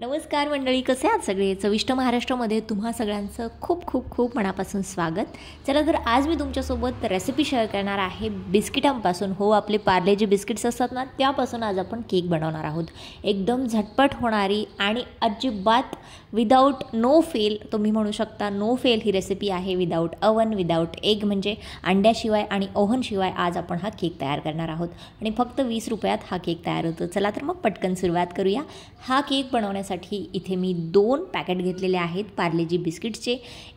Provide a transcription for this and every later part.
नमस्कार मंडळी कसे आहात सगळे चविष्ट महाराष्ट्रामध्ये तुम्हा सगळ्यांचं खूप खूप खूप मनापासून स्वागत चला तर आज मी तुमच्यासोबत रेसिपी शेअर करणार आहे बिस्किटांपासून हो आपले पार्ले जे बिस्किट्स असतात ना त्यापासून आज आपण केक बनवणार आहोत एकदम झटपट होणारी आणि अजिबात विदाऊट नो फेल तुम्ही म्हणू शकता नो फेल ही रेसिपी आहे विदाऊट अवन विदाऊट एग म्हणजे अंड्याशिवाय आणि ओव्हनशिवाय आज आपण हा केक तयार करणार आहोत आणि फक्त वीस रुपयात हा केक तयार होतो चला तर मग पटकन सुरुवात करूया हा केक बनवण्यासाठी साठी इथे मी दोन पॅकेट घेतलेले आहेत पार्लेजी बिस्किटचे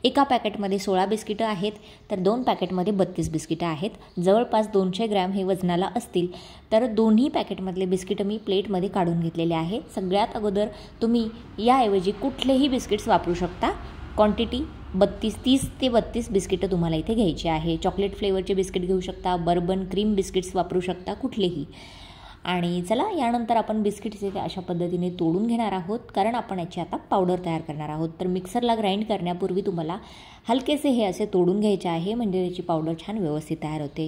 एका पॅकेटमध्ये सोळा बिस्किटं आहेत तर दोन पॅकेटमध्ये बत्तीस बिस्किटं आहेत जवळपास दोनशे ग्रॅम हे वजनाला असतील तर दोन्ही पॅकेटमधले बिस्किटं मी प्लेटमध्ये काढून घेतलेले आहे सगळ्यात अगोदर तुम्ही याऐवजी कुठलेही बिस्किट्स वापरू शकता क्वांटिटी बत्तीस तीस ते बत्तीस बिस्किटं तुम्हाला इथे घ्यायची आहे चॉकलेट फ्लेवरचे बिस्किट घेऊ शकता बर्बन क्रीम बिस्किट्स वापरू शकता कुठलेही आणि चला यानंतर आपण बिस्किटचे ते अशा पद्धतीने तोडून घेणार आहोत कारण आपण याची आता पावडर तयार करणार आहोत तर मिक्सरला ग्राइंड करण्यापूर्वी तुम्हाला हलकेसे हे असे तोडून घ्यायचे आहे म्हणजे याची पावडर छान व्यवस्थित तयार होते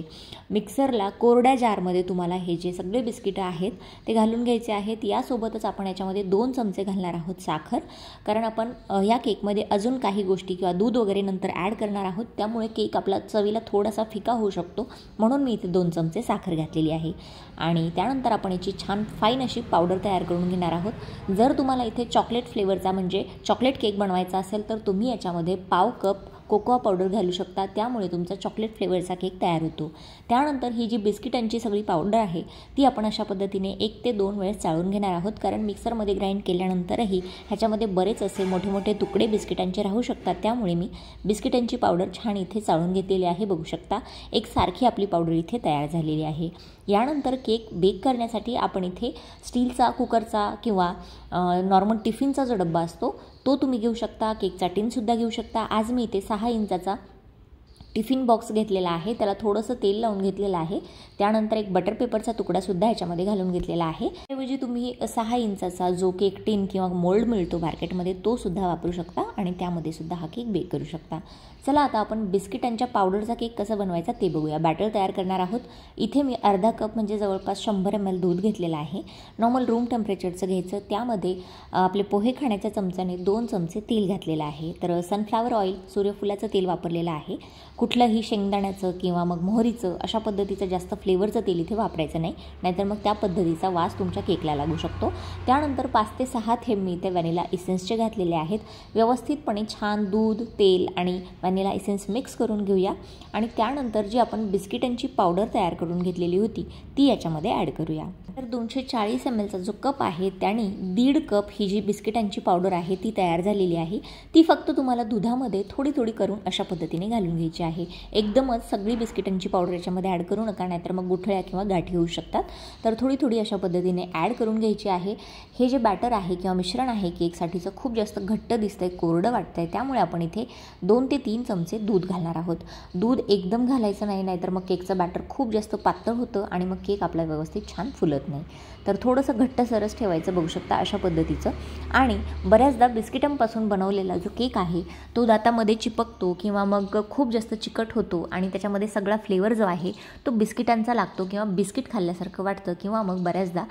मिक्सरला कोरड्या जारमध्ये तुम्हाला हे जे सगळे बिस्किटं आहेत ते घालून घ्यायचे आहेत यासोबतच आपण याच्यामध्ये दोन चमचे घालणार आहोत साखर कारण आपण या केकमध्ये अजून काही गोष्टी किंवा दूध वगैरे नंतर ॲड करणार आहोत त्यामुळे केक आपला चवीला थोडासा फिका होऊ शकतो म्हणून मी इथे दोन चमचे साखर घातलेली आहे आणि त्यानंतर त्यानंतर आपण याची छान फाईन अशी पावडर तयार करून घेणार आहोत जर तुम्हाला इथे चॉकलेट फ्लेवरचा म्हणजे चॉकलेट केक बनवायचा असेल तर तुम्ही याच्यामध्ये पाव कप कोकोआ पावडर घालू शकता त्यामुळे तुमचा चॉकलेट फ्लेवरचा केक तयार होतो त्यानंतर ही जी बिस्किटांची सगळी पावडर आहे ती आपण अशा पद्धतीने एक ते दोन वेळेस चाळून घेणार आहोत कारण मिक्सरमध्ये ग्राइंड केल्यानंतरही ह्याच्यामध्ये बरेच असे मोठे मोठे तुकडे बिस्किटांचे राहू शकतात त्यामुळे मी बिस्किटांची पावडर छान इथे चाळून घेतलेली आहे बघू शकता एक सारखी आपली पावडर इथे तयार झालेली आहे यानंतर केक बेक करण्यासाठी आपण इथे स्टीलचा कुकरचा किंवा नॉर्मल टिफिनचा जो डब्बा असतो तो तुम्ही घेऊ शकता केकचा टिनसुद्धा घेऊ शकता आज मी इथे सहा इंचाचा टिफिन बॉक्स घेतलेला आहे त्याला थोडंसं तेल लावून घेतलेलं आहे त्यानंतर एक बटर पेपरचा तुकडासुद्धा ह्याच्यामध्ये घालून घेतलेला आहे त्याऐवजी तुम्ही सहा इंचाचा जो केक टिन किंवा मोल्ड मिळतो मार्केटमध्ये तो सुद्धा वापरू शकता आणि त्यामध्ये सुद्धा हा केक बेक करू शकता चला आता आपण बिस्किटांच्या पावडरचा केक कसा बनवायचा ते बघूया बॅटर तयार करणार आहोत इथे मी अर्धा कप म्हणजे जवळपास शंभर एम एल दूध घेतलेलं आहे नॉर्मल रूम टेम्परेचरचं घ्यायचं त्यामध्ये आपले पोहे खाण्याच्या चमच्याने दोन चमचे तेल घातलेलं आहे तर सनफ्लावर ऑइल सूर्यफुलाचं तेल वापरलेलं आहे कुठलंही शेंगदाण्याचं किंवा मग मोहरीचं अशा पद्धतीचं जास्त फ्लेवरचं तेल इथे वापरायचं नाही नाहीतर मग त्या पद्धतीचा वास तुमच्या केकला लागू शकतो त्यानंतर पाच ते सहा थेंब मी इथे व्हॅनिला इसेन्सचे घातलेले आहेत व्यवस्थितपणे छान दूध तेल आणि व्हॅनिला इसेन्स मिक्स करून घेऊया आणि त्यानंतर जी आपण बिस्किटांची पावडर तयार करून घेतलेली होती ती याच्यामध्ये ॲड करूया तर दोनशे चाळीस एम एलचा जो कप आहे त्याने दीड कप ही जी बिस्किटांची पावडर आहे ती तयार झालेली आहे ती फक्त तुम्हाला दुधामध्ये थोडी थोडी करून अशा पद्धतीने घालून घ्यायची आहे आहे एकदमच सगळी बिस्किटांची पावडर याच्यामध्ये ॲड करू नका नाहीतर मग गुठळ्या किंवा गाठी होऊ शकतात तर थोडी थोडी अशा पद्धतीने ॲड करून घ्यायची आहे हे जे बॅटर आहे किंवा मिश्रण आहे केकसाठीचं खूप जास्त घट्ट दिसतं आहे कोरडं वाटतं आहे त्यामुळे आपण इथे दोन ते तीन चमचे दूध घालणार आहोत दूध एकदम घालायचं नाही नाहीतर मग केकचं बॅटर खूप जास्त पातळ होतं आणि मग केक आपला व्यवस्थित छान फुलत नाही तर थोडंसं घट्ट सरस ठेवायचं बघू शकता अशा पद्धतीचं आणि बऱ्याचदा बिस्किटांपासून बनवलेला जो केक आहे तो दातामध्ये चिपकतो किंवा मग खूप जास्त चिकट होतो आणि त्याच्यामध्ये सगळा फ्लेवर जो आहे तो बिस्किटांचा लागतो किंवा बिस्किट खाल्ल्यासारखं वाटतं किंवा मग बऱ्याचदा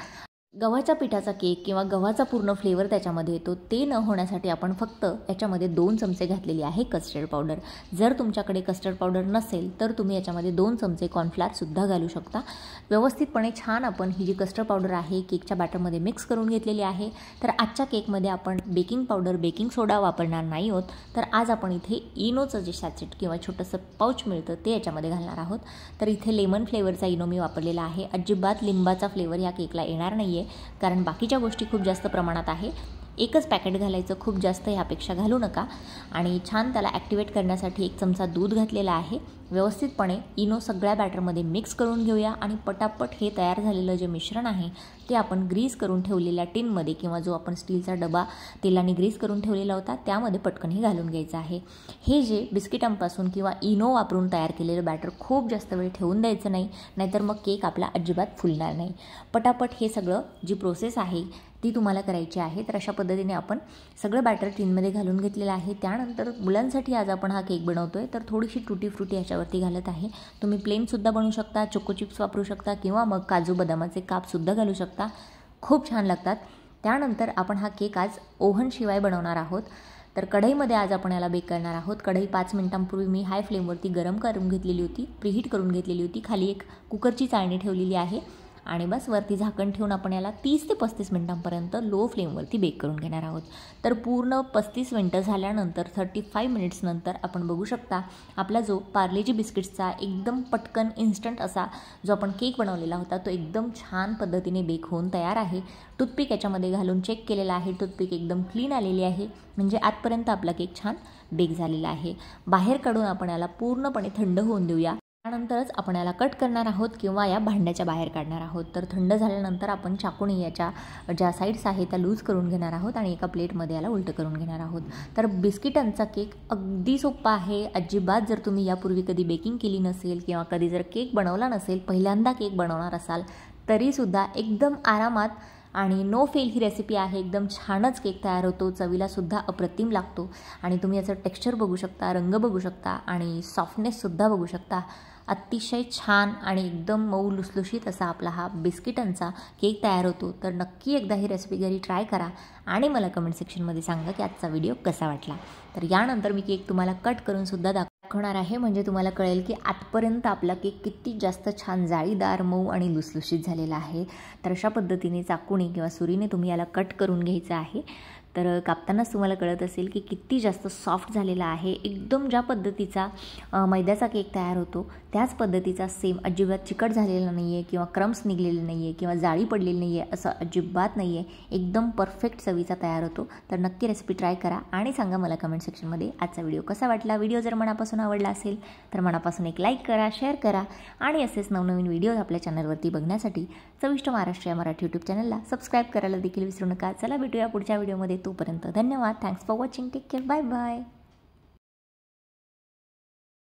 गव्हाच्या पिठाचा केक किंवा गव्हाचा पूर्ण फ्लेवर त्याच्यामध्ये येतो ते न होण्यासाठी आपण फक्त याच्यामध्ये दोन चमचे घातलेली आहे कस्टर्ड पावडर जर तुमच्याकडे कस्टर्ड पावडर नसेल तर तुम्ही याच्यामध्ये दोन चमचे कॉर्नफ्लॉरसुद्धा घालू शकता व्यवस्थितपणे छान आपण ही जी कस्टर्ड पावडर आहे केकच्या बॅटरमध्ये मिक्स करून घेतलेली आहे तर आजच्या केकमध्ये आपण बेकिंग पावडर बेकिंग सोडा वापरणार नाही आहोत तर आज आपण इथे इनोचं जे सॅचेट किंवा छोटंसं पाऊच मिळतं ते याच्यामध्ये घालणार आहोत तर इथे लेमन फ्लेवरचा इनो मी वापरलेला आहे अजिबात लिंबाचा फ्लेवर या केकला येणार नाही आहे आहे कारण बाकीच्या गोष्टी खूप जास्त प्रमाणात आहे एकच पॅकेट घालायचं खूप जास्त ह्यापेक्षा घालू नका आणि छान त्याला ॲक्टिवेट करण्यासाठी एक चमचा दूध घातलेला आहे व्यवस्थितपणे इनो सगळ्या बॅटरमध्ये मिक्स करून घेऊया आणि पटापट हे तयार झालेलं जे मिश्रण आहे ते आपण ग्रीस करून ठेवलेल्या टीनमध्ये किंवा जो आपण स्टीलचा डबा तेलाने ग्रीस करून ठेवलेला होता त्यामध्ये पटकन हे घालून घ्यायचं आहे हे जे बिस्किटांपासून किंवा इनो वापरून तयार केलेलं बॅटर खूप जास्त वेळ ठेवून द्यायचं नाही नाहीतर मग केक आपला अजिबात फुलणार नाही पटापट हे सगळं जी प्रोसेस आहे ती तुम्हाला करायची आहे तर अशा पद्धतीने आपण सगळं बॅटर टीनमध्ये घालून घेतलेलं आहे त्यानंतर मुलांसाठी आज आपण हा केक बनवतो आहे तर थोडीशी टुटी फ्रुटी ह्याच्यावर वरती घालत आहे तुम्ही प्लेनसुद्धा बनवू शकता चोको चिप्स वापरू शकता किंवा मग काजू बदामाचे कापसुद्धा घालू शकता खूप छान लागतात त्यानंतर आपण हा केक आज ओव्हनशिवाय बनवणार आहोत तर कढईमध्ये आज आपण याला बेक करणार आहोत कढई पाच मिनिटांपूर्वी मी हाय फ्लेमवरती गरम करून घेतलेली होती प्रिहीट करून घेतलेली होती खाली एक कुकरची चाळणी ठेवलेली आहे आणि बस वरती झाकण ठेवून आपण याला तीस ते पस्तीस मिनिटांपर्यंत लो फ्लेमवरती बेक करून घेणार आहोत तर पूर्ण पस्तीस मिनटं झाल्यानंतर थर्टी फाईव्ह मिनिट्सनंतर आपण बघू शकता आपला जो पार्लेजी बिस्किट्सचा एकदम पटकन इन्स्टंट असा जो आपण केक बनवलेला होता तो एकदम छान पद्धतीने बेक होऊन तयार आहे टूथपिक याच्यामध्ये घालून चेक केलेला आहे टूथपिक एकदम क्लीन आलेली आहे म्हणजे आजपर्यंत आपला केक छान बेक झालेला आहे बाहेर काढून आपण याला पूर्णपणे थंड होऊन देऊया त्यानंतरच आपण याला कट करणार आहोत किंवा या भांड्याच्या बाहेर काढणार आहोत तर थंड झाल्यानंतर आपण चाकूने याच्या ज्या साईड्स आहेत त्या लूज करून घेणार आहोत आणि एका प्लेटमध्ये याला उलटं करून घेणार आहोत तर बिस्किटांचा केक अगदी सोपा आहे अजिबात जर तुम्ही यापूर्वी कधी बेकिंग केली नसेल किंवा कधी जर केक बनवला नसेल पहिल्यांदा केक बनवणार असाल तरीसुद्धा एकदम आरामात आणि नो फेल ही रेसिपी आहे एकदम छानच केक तयार होतो चवीलासुद्धा अप्रतिम लागतो आणि तुम्ही याचं टेक्स्चर बघू शकता रंग बघू शकता आणि सॉफ्टनेससुद्धा बघू शकता अतिशय छान आणि एकदम मऊ लुसलुशीत असा आपला हा बिस्किटांचा केक तयार होतो तर नक्की एकदा ही रेसिपी घरी ट्राय करा आणि मला कमेंट सेक्शनमध्ये सांगा की आजचा व्हिडिओ कसा वाटला तर यानंतर मी केक तुम्हाला कट करून सुद्धा दाखवणार आहे म्हणजे तुम्हाला कळेल की आतपर्यंत आपला केक किती जास्त छान जाळीदार मऊ आणि लुसलुशीत झालेला आहे तर अशा पद्धतीने चाकूने किंवा सुरीने तुम्ही याला कट करून घ्यायचं आहे तर कापतानाच तुम्हाला कळत असेल की किती जास्त सॉफ्ट झालेला आहे एकदम ज्या पद्धतीचा मैद्याचा केक तयार होतो त्याच पद्धतीचा सेम अजिबात चिकट झालेला नाही आहे किंवा क्रम्स निघलेले नाही आहे किंवा जाळी पडलेली नाही आहे असं अजिबात नाही आहे एकदम परफेक्ट चवीचा तयार होतो तर नक्की रेसिपी ट्राय करा आणि सांगा मला कमेंट सेक्शनमध्ये आजचा व्हिडिओ कसा वाटला व्हिडिओ जर मनापासून आवडला असेल तर मनापासून एक लाईक करा शेअर करा आणि असेच नवनवीन व्हिडिओज आपल्या चॅनलवरती बघण्यासाठी चविष्ट महाराष्ट्र या मराठी यूट्यूब चॅनलला सबस्क्राईब करायला देखील विसरू नका चला भेटूया पुढच्या व्हिडिओमध्ये तोपर्यंत धन्यवाद thanks for watching take care bye bye